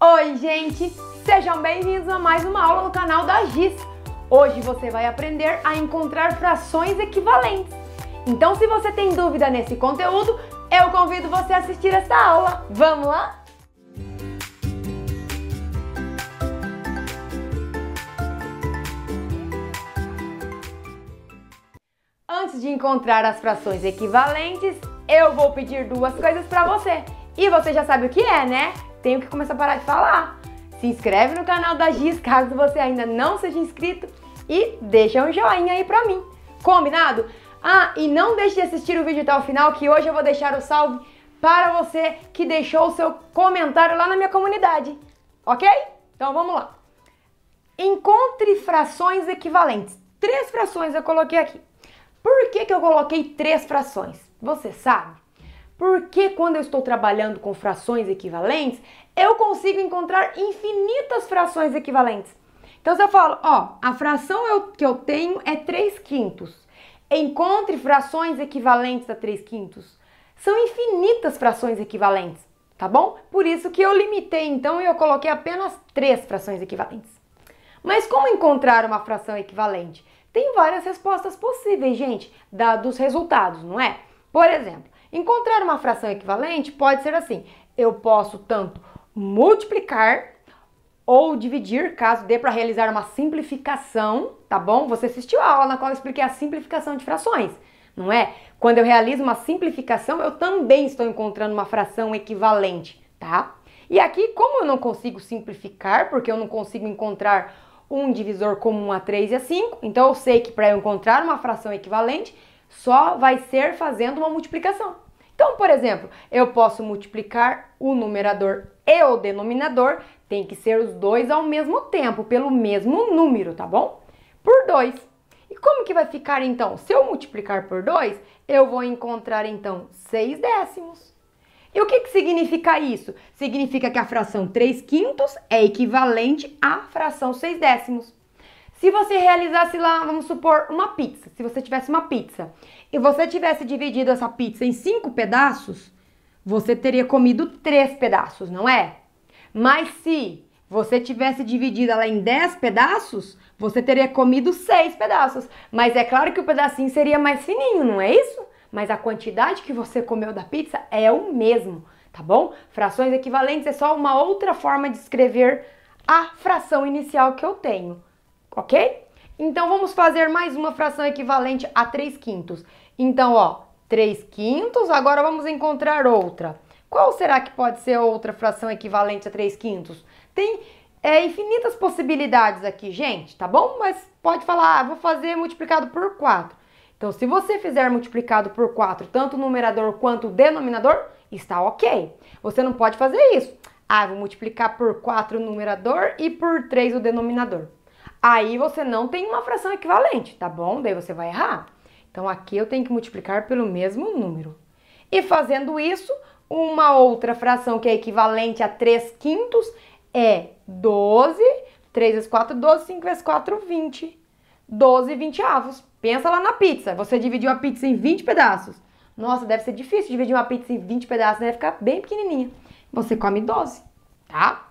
Oi, gente! Sejam bem-vindos a mais uma aula no canal da GIS. Hoje você vai aprender a encontrar frações equivalentes. Então, se você tem dúvida nesse conteúdo, eu convido você a assistir essa aula. Vamos lá? Antes de encontrar as frações equivalentes, eu vou pedir duas coisas para você. E você já sabe o que é, né? tenho que começar a parar de falar. Se inscreve no canal da Giz caso você ainda não seja inscrito e deixa um joinha aí pra mim. Combinado? Ah, e não deixe de assistir o vídeo até o final que hoje eu vou deixar o salve para você que deixou o seu comentário lá na minha comunidade. Ok? Então vamos lá. Encontre frações equivalentes. Três frações eu coloquei aqui. Por que, que eu coloquei três frações? Você sabe? Porque quando eu estou trabalhando com frações equivalentes, eu consigo encontrar infinitas frações equivalentes. Então, se eu falo, ó, a fração eu, que eu tenho é 3 quintos. Encontre frações equivalentes a 3 quintos. São infinitas frações equivalentes, tá bom? Por isso que eu limitei, então, e eu coloquei apenas 3 frações equivalentes. Mas como encontrar uma fração equivalente? Tem várias respostas possíveis, gente, dados resultados, não é? Por exemplo, Encontrar uma fração equivalente pode ser assim: eu posso tanto multiplicar ou dividir, caso dê para realizar uma simplificação, tá bom? Você assistiu a aula na qual eu expliquei a simplificação de frações, não é? Quando eu realizo uma simplificação, eu também estou encontrando uma fração equivalente, tá? E aqui, como eu não consigo simplificar, porque eu não consigo encontrar um divisor comum a 3 e a 5, então eu sei que para eu encontrar uma fração equivalente, só vai ser fazendo uma multiplicação. Então, por exemplo, eu posso multiplicar o numerador e o denominador, tem que ser os dois ao mesmo tempo, pelo mesmo número, tá bom? Por 2. E como que vai ficar então? Se eu multiplicar por 2, eu vou encontrar então 6 décimos. E o que, que significa isso? Significa que a fração 3 quintos é equivalente à fração 6 décimos. Se você realizasse lá, vamos supor, uma pizza, se você tivesse uma pizza e você tivesse dividido essa pizza em cinco pedaços, você teria comido três pedaços, não é? Mas se você tivesse dividido ela em dez pedaços, você teria comido seis pedaços. Mas é claro que o pedacinho seria mais fininho, não é isso? Mas a quantidade que você comeu da pizza é o mesmo, tá bom? Frações equivalentes é só uma outra forma de escrever a fração inicial que eu tenho ok? Então, vamos fazer mais uma fração equivalente a 3 quintos. Então, ó, 3 quintos, agora vamos encontrar outra. Qual será que pode ser outra fração equivalente a 3 quintos? Tem é, infinitas possibilidades aqui, gente, tá bom? Mas pode falar, ah, vou fazer multiplicado por 4. Então, se você fizer multiplicado por 4, tanto o numerador quanto o denominador, está ok. Você não pode fazer isso. Ah, vou multiplicar por 4 o numerador e por 3 o denominador aí você não tem uma fração equivalente, tá bom? Daí você vai errar. Então aqui eu tenho que multiplicar pelo mesmo número. E fazendo isso, uma outra fração que é equivalente a 3 quintos é 12, 3 vezes 4, 12, 5 vezes 4, 20. 12 vinteavos. Pensa lá na pizza. Você dividiu a pizza em 20 pedaços. Nossa, deve ser difícil dividir uma pizza em 20 pedaços, né? Deve Ficar bem pequenininha. Você come 12, tá? tá?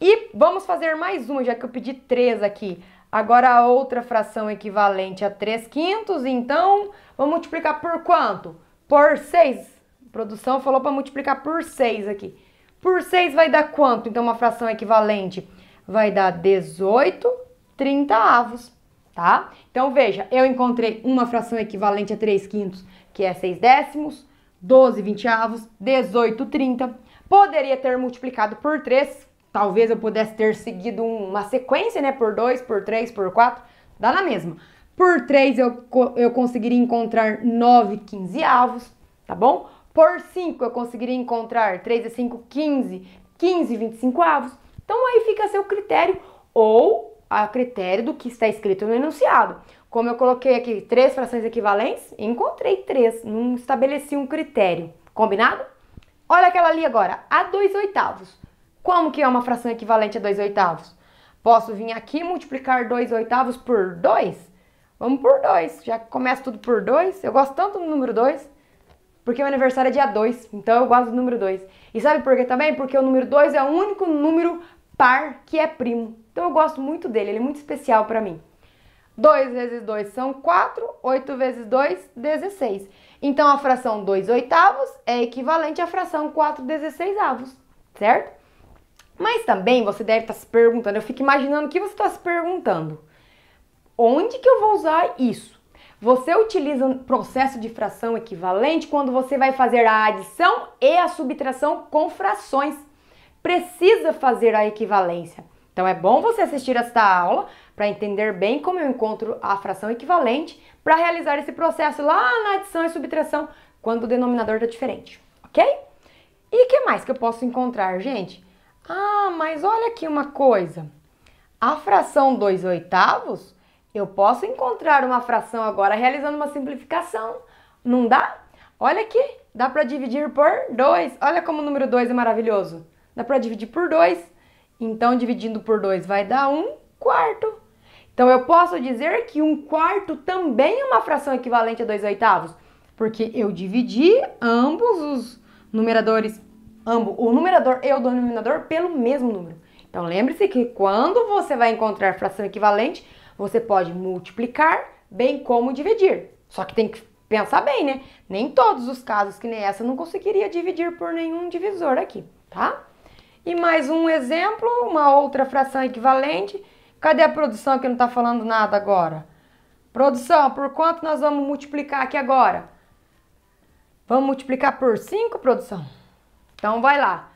E vamos fazer mais uma, já que eu pedi 3 aqui. Agora a outra fração equivalente a 3 quintos, então vamos multiplicar por quanto? Por 6. A produção falou para multiplicar por 6 aqui. Por 6 vai dar quanto? Então uma fração equivalente vai dar 18 30 avos, tá? Então veja, eu encontrei uma fração equivalente a 3 quintos, que é 6 décimos, 12 vinteavos, 18 30. Poderia ter multiplicado por 3, talvez eu pudesse ter seguido uma sequência, né? Por dois, por três, por quatro, dá na mesma. Por três eu, eu conseguiria encontrar nove quinzeavos, tá bom? Por cinco eu conseguiria encontrar três a cinco, quinze, quinze, vinte e cinco avos. Então aí fica a seu critério ou a critério do que está escrito no enunciado. Como eu coloquei aqui três frações equivalentes, encontrei três, não estabeleci um critério. Combinado? Olha aquela ali agora, a dois oitavos. Como que é uma fração equivalente a 2 oitavos? Posso vir aqui e multiplicar 2 oitavos por 2? Vamos por 2, já que começa tudo por 2. Eu gosto tanto do número 2, porque meu aniversário é dia 2, então eu gosto do número 2. E sabe por quê também? Porque o número 2 é o único número par que é primo. Então eu gosto muito dele, ele é muito especial para mim. 2 vezes 2 são 4, 8 vezes 2, 16. Então a fração 2 oitavos é equivalente à fração 4 dezesseisavos, certo? Mas também você deve estar tá se perguntando, eu fico imaginando o que você está se perguntando. Onde que eu vou usar isso? Você utiliza um processo de fração equivalente quando você vai fazer a adição e a subtração com frações. Precisa fazer a equivalência. Então é bom você assistir esta aula para entender bem como eu encontro a fração equivalente para realizar esse processo lá na adição e subtração quando o denominador está diferente, ok? E o que mais que eu posso encontrar, gente? Ah, mas olha aqui uma coisa. A fração 2 oitavos, eu posso encontrar uma fração agora realizando uma simplificação. Não dá? Olha aqui, dá para dividir por 2. Olha como o número 2 é maravilhoso. Dá para dividir por 2. Então, dividindo por 2 vai dar 1 um quarto. Então, eu posso dizer que 1 um quarto também é uma fração equivalente a 2 oitavos, porque eu dividi ambos os numeradores ambos, o numerador e o denominador, pelo mesmo número. Então lembre-se que quando você vai encontrar fração equivalente, você pode multiplicar bem como dividir. Só que tem que pensar bem, né? Nem todos os casos que nem essa eu não conseguiria dividir por nenhum divisor aqui, tá? E mais um exemplo, uma outra fração equivalente. Cadê a produção que não está falando nada agora? Produção, por quanto nós vamos multiplicar aqui agora? Vamos multiplicar por 5, produção? Então vai lá.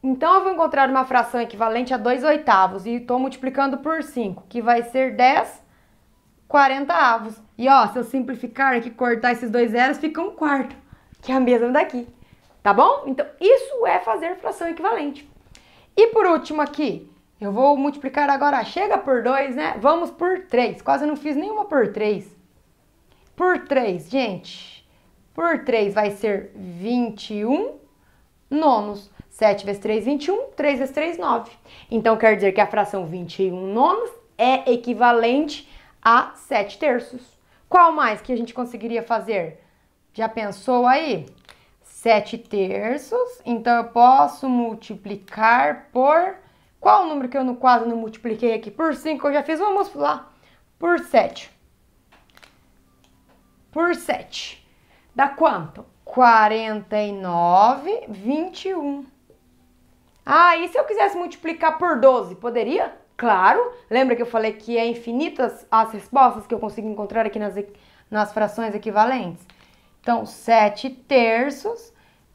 Então eu vou encontrar uma fração equivalente a 2 oitavos e estou multiplicando por 5, que vai ser 10 40 avos. E ó, se eu simplificar aqui, cortar esses dois zeros, fica um quarto, que é a mesma daqui. Tá bom? Então isso é fazer fração equivalente. E por último aqui, eu vou multiplicar agora, chega por 2, né? Vamos por 3. Quase não fiz nenhuma por 3. Por 3, gente. Por 3 vai ser 21 nonos. 7 vezes 3, 21. 3 vezes 3, 9. Então, quer dizer que a fração 21 nonos é equivalente a 7 terços. Qual mais que a gente conseguiria fazer? Já pensou aí? 7 terços, então eu posso multiplicar por... Qual o número que eu quase não multipliquei aqui? Por 5 eu já fiz, vamos lá. Por 7. Por 7. Dá quanto? 49, 21. Ah, e se eu quisesse multiplicar por 12, poderia? Claro. Lembra que eu falei que é infinitas as respostas que eu consigo encontrar aqui nas, nas frações equivalentes? Então, 7 terços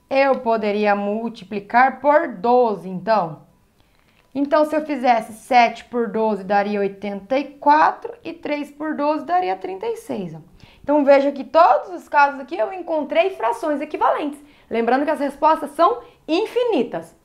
eu poderia multiplicar por 12, então. Então, se eu fizesse 7 por 12, daria 84, e 3 por 12 daria 36, ó. Então veja que todos os casos aqui eu encontrei frações equivalentes. Lembrando que as respostas são infinitas.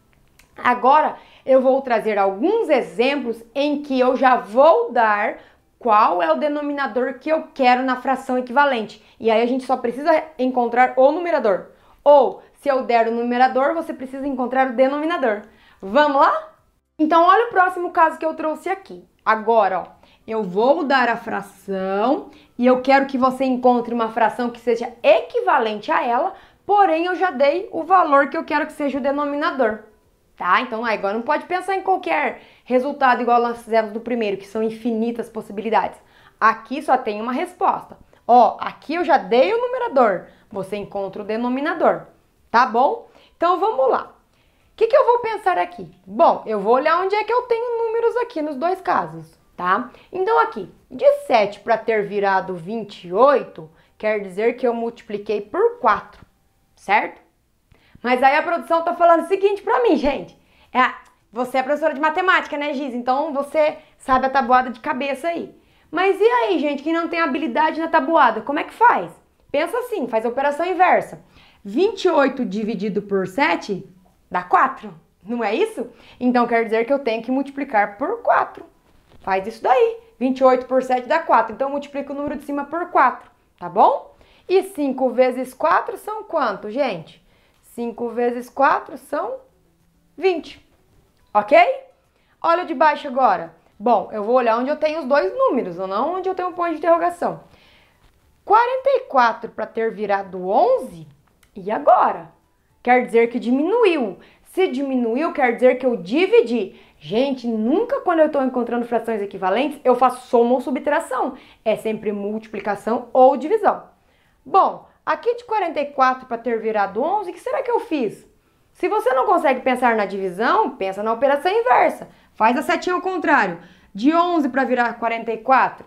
Agora eu vou trazer alguns exemplos em que eu já vou dar qual é o denominador que eu quero na fração equivalente. E aí a gente só precisa encontrar o numerador. Ou, se eu der o numerador, você precisa encontrar o denominador. Vamos lá? Então, olha o próximo caso que eu trouxe aqui. Agora, ó, eu vou dar a fração e eu quero que você encontre uma fração que seja equivalente a ela, porém eu já dei o valor que eu quero que seja o denominador. Tá? Então agora não pode pensar em qualquer resultado igual nós fizemos do primeiro, que são infinitas possibilidades. Aqui só tem uma resposta. Ó, aqui eu já dei o numerador, você encontra o denominador, tá bom? Então vamos lá. O que, que eu vou pensar aqui? Bom, eu vou olhar onde é que eu tenho números aqui nos dois casos tá? Então aqui, de 7 para ter virado 28, quer dizer que eu multipliquei por 4, certo? Mas aí a produção tá falando o seguinte para mim, gente. É, você é professora de matemática, né, Giz? Então você sabe a tabuada de cabeça aí. Mas e aí, gente, que não tem habilidade na tabuada, como é que faz? Pensa assim, faz a operação inversa. 28 dividido por 7 dá 4, não é isso? Então quer dizer que eu tenho que multiplicar por 4. Faz isso daí. 28 por 7 dá 4. Então, multiplica o número de cima por 4, tá bom? E 5 vezes 4 são quanto, gente? 5 vezes 4 são 20, ok? Olha o de baixo agora. Bom, eu vou olhar onde eu tenho os dois números, ou não onde eu tenho um ponto de interrogação. 44 para ter virado 11, e agora? Quer dizer que diminuiu. Se diminuiu, quer dizer que eu dividi. Gente, nunca quando eu estou encontrando frações equivalentes, eu faço soma ou subtração. É sempre multiplicação ou divisão. Bom, aqui de 44 para ter virado 11, o que será que eu fiz? Se você não consegue pensar na divisão, pensa na operação inversa. Faz a setinha ao contrário. De 11 para virar 44,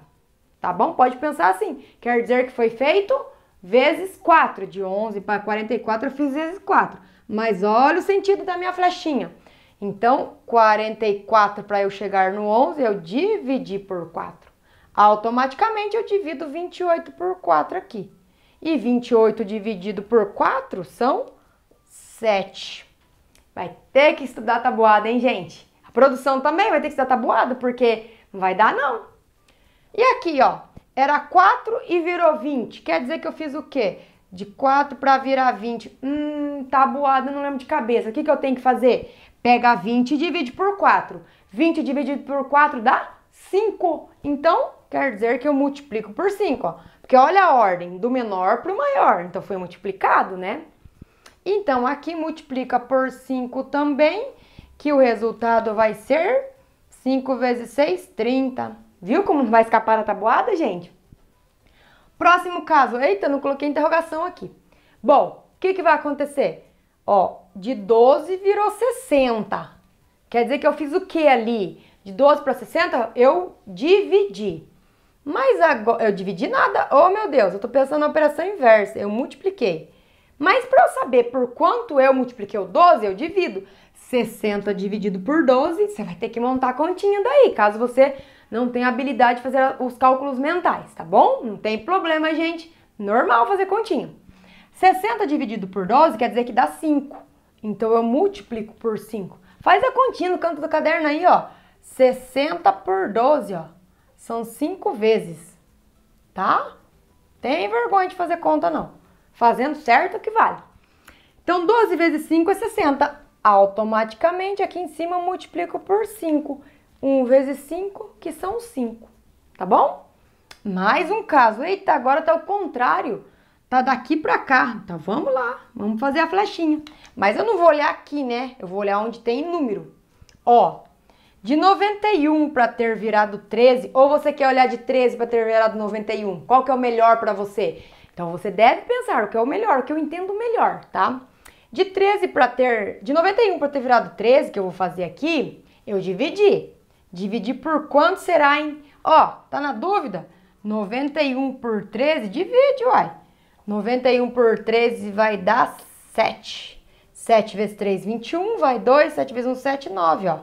tá bom? Pode pensar assim. Quer dizer que foi feito vezes 4. De 11 para 44 eu fiz vezes 4. Mas olha o sentido da minha flechinha. Então, 44 para eu chegar no 11, eu dividi por 4. Automaticamente eu divido 28 por 4 aqui. E 28 dividido por 4 são 7. Vai ter que estudar tabuada, hein, gente? A produção também vai ter que estudar tabuada, porque não vai dar não. E aqui, ó, era 4 e virou 20. Quer dizer que eu fiz o quê? De 4 para virar 20. Hum, tabuada, tá não lembro de cabeça. O que, que eu tenho que fazer? Pega 20 e divide por 4. 20 dividido por 4 dá 5. Então, quer dizer que eu multiplico por 5, ó. Porque olha a ordem, do menor para o maior. Então, foi multiplicado, né? Então, aqui multiplica por 5 também, que o resultado vai ser 5 vezes 6, 30. Viu como não vai escapar a tá tabuada, gente? Próximo caso. Eita, não coloquei interrogação aqui. Bom, o que, que vai acontecer? Ó, de 12 virou 60. Quer dizer que eu fiz o que ali? De 12 para 60, eu dividi. Mas agora, eu dividi nada. Oh, meu Deus, eu estou pensando na operação inversa. Eu multipliquei. Mas para eu saber por quanto eu multipliquei o 12, eu divido. 60 dividido por 12, você vai ter que montar a continha daí, caso você não tem habilidade de fazer os cálculos mentais, tá bom? Não tem problema, gente. Normal fazer continha. 60 dividido por 12 quer dizer que dá 5. Então eu multiplico por 5. Faz a continha no canto do caderno aí, ó. 60 por 12, ó. São 5 vezes, tá? Tem vergonha de fazer conta, não. Fazendo certo que vale. Então, 12 vezes 5 é 60. Automaticamente, aqui em cima, eu multiplico por 5. 1 vezes 5, que são 5, tá bom? Mais um caso. Eita, agora tá o contrário. Tá daqui pra cá. Então vamos lá, vamos fazer a flechinha. Mas eu não vou olhar aqui, né? Eu vou olhar onde tem número. Ó, de 91 pra ter virado 13, ou você quer olhar de 13 pra ter virado 91? Qual que é o melhor pra você? Então você deve pensar o que é o melhor, o que eu entendo melhor, tá? De 13 para ter, de 91 para ter virado 13, que eu vou fazer aqui, eu dividi. Dividir por quanto será, hein? Ó, tá na dúvida? 91 por 13, divide, uai. 91 por 13 vai dar 7. 7 vezes 3, 21, vai 2, 7 vezes 1, 7, 9, ó.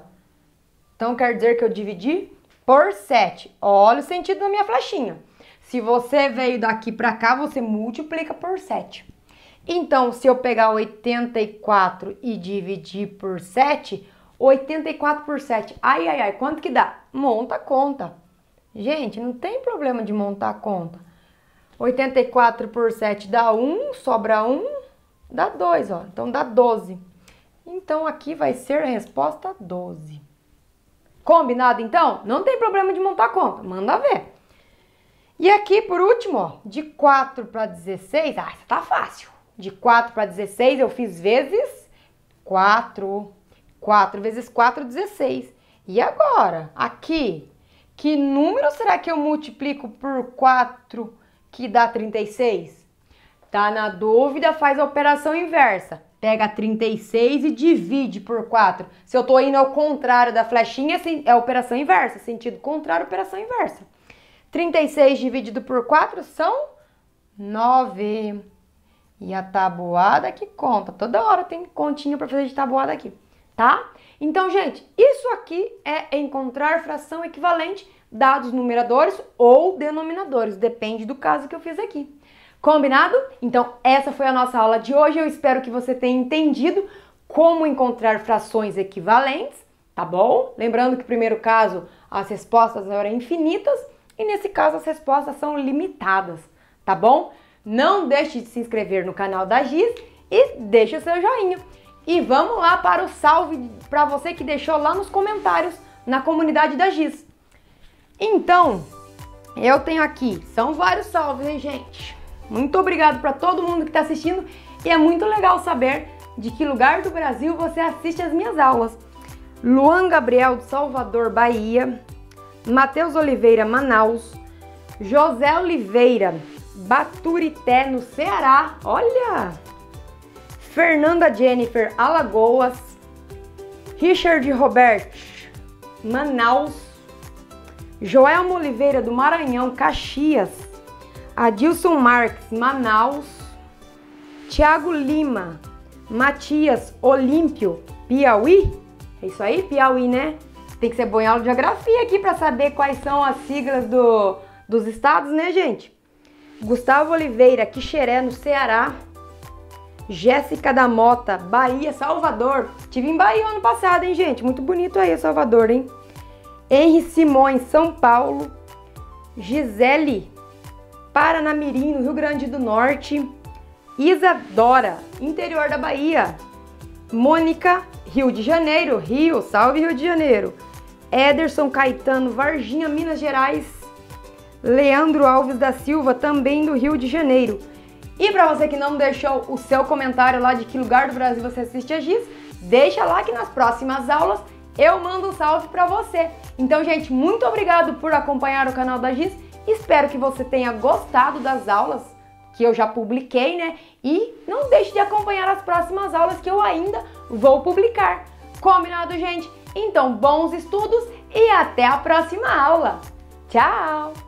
Então, quer dizer que eu dividi por 7. Olha o sentido da minha flechinha. Se você veio daqui pra cá, você multiplica por 7. Então, se eu pegar 84 e dividir por 7, 84 por 7. Ai, ai, ai, quanto que dá? Monta a conta. Gente, não tem problema de montar a conta. 84 por 7 dá 1, sobra 1, dá 2, ó. Então dá 12. Então aqui vai ser a resposta 12. Combinado então? Não tem problema de montar a conta, manda ver. E aqui por último, ó, de 4 para 16, ah, tá fácil. De 4 para 16 eu fiz vezes 4. 4 vezes 4, 16. E agora? Aqui, que número será que eu multiplico por 4 que dá 36? Tá na dúvida, faz a operação inversa. Pega 36 e divide por 4. Se eu tô indo ao contrário da flechinha, é operação inversa. Sentido contrário, operação inversa. 36 dividido por 4 são 9. E a tabuada que conta. Toda hora tem continha para fazer de tabuada aqui tá? Então, gente, isso aqui é encontrar fração equivalente dados numeradores ou denominadores, depende do caso que eu fiz aqui. Combinado? Então, essa foi a nossa aula de hoje. Eu espero que você tenha entendido como encontrar frações equivalentes, tá bom? Lembrando que, primeiro caso, as respostas eram infinitas e, nesse caso, as respostas são limitadas, tá bom? Não deixe de se inscrever no canal da Giz e deixe o seu joinha. E vamos lá para o salve para você que deixou lá nos comentários na comunidade da Giz. Então, eu tenho aqui, são vários salves, hein, gente? Muito obrigado para todo mundo que está assistindo e é muito legal saber de que lugar do Brasil você assiste as minhas aulas. Luan Gabriel de Salvador, Bahia, Matheus Oliveira, Manaus, José Oliveira, Baturité, no Ceará. Olha! Fernanda Jennifer, Alagoas. Richard Robert, Manaus. Joelma Oliveira, do Maranhão, Caxias. Adilson Marques, Manaus. Tiago Lima, Matias Olímpio, Piauí. É isso aí, Piauí, né? Tem que ser bom em aula de geografia aqui para saber quais são as siglas do, dos estados, né, gente? Gustavo Oliveira, Quixeré, no Ceará. Jéssica da Mota, Bahia, Salvador. Tive em Bahia ano passado, hein, gente? Muito bonito aí, Salvador, hein? Henri Simões, São Paulo. Gisele, Paranamirim, no Rio Grande do Norte. Isadora, interior da Bahia. Mônica, Rio de Janeiro, Rio, salve Rio de Janeiro. Ederson Caetano, Varginha, Minas Gerais. Leandro Alves da Silva, também do Rio de Janeiro. E para você que não deixou o seu comentário lá de que lugar do Brasil você assiste a Giz, deixa lá que nas próximas aulas eu mando um salve para você. Então, gente, muito obrigado por acompanhar o canal da Giz. Espero que você tenha gostado das aulas que eu já publiquei, né? E não deixe de acompanhar as próximas aulas que eu ainda vou publicar. Combinado, gente? Então, bons estudos e até a próxima aula. Tchau!